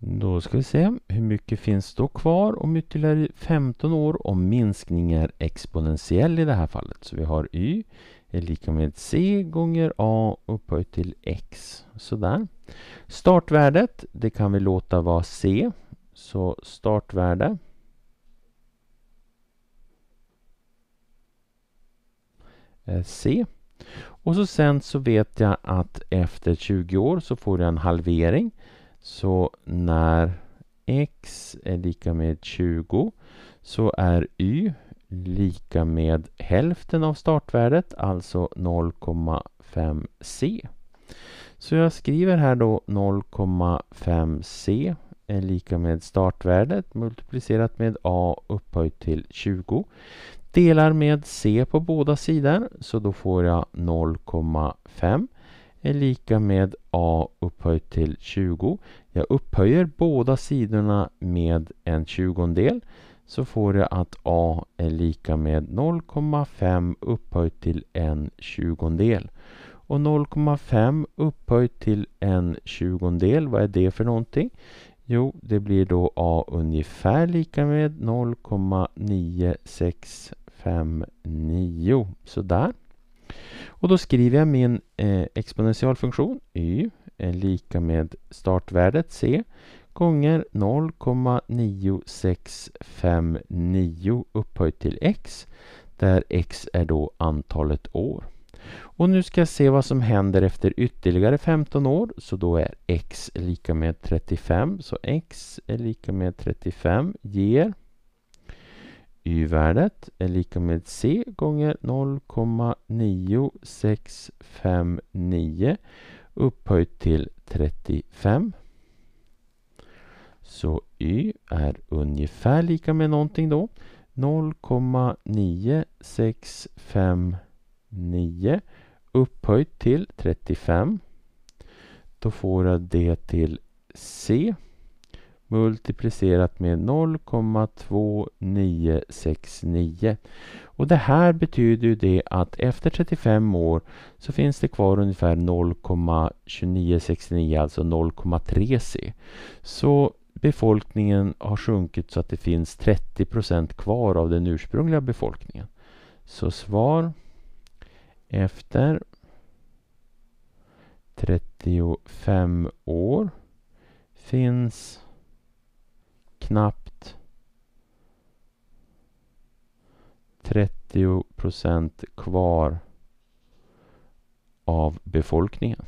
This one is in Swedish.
Då ska vi se hur mycket finns då kvar om ytterligare 15 år om minskningen är exponentiell i det här fallet. Så vi har y är lika med c gånger a upphöjt till x. Sådär. Startvärdet, det kan vi låta vara c. Så startvärde C. Och så sen så vet jag att efter 20 år så får jag en halvering. Så när x är lika med 20 så är y lika med hälften av startvärdet, alltså 0,5c. Så jag skriver här då 0,5c är lika med startvärdet multiplicerat med a upphöjt till 20. Delar med c på båda sidor så då får jag 0,5 är lika med a upphöjt till 20. Jag upphöjer båda sidorna med en tjugondel så får jag att a är lika med 0,5 upphöjt till en tjugondel. Och 0,5 upphöjt till en tjugondel, vad är det för någonting? Jo, det blir då a ungefär lika med 0,9659. Sådär. Och då skriver jag min eh, exponentialfunktion y är eh, lika med startvärdet c gånger 0,9659 upphöjt till x där x är då antalet år. Och nu ska jag se vad som händer efter ytterligare 15 år så då är x lika med 35 så x är lika med 35 ger y-värdet är lika med c gånger 0,9659 upphöjt till 35. Så y är ungefär lika med någonting då. 0,9659 upphöjt till 35. Då får jag det till c multiplicerat med 0,2969. Och det här betyder ju det att efter 35 år så finns det kvar ungefär 0,2969, alltså 0,3 C. Så befolkningen har sjunkit så att det finns 30 procent kvar av den ursprungliga befolkningen. Så svar efter 35 år finns knappt 30 procent kvar av befolkningen.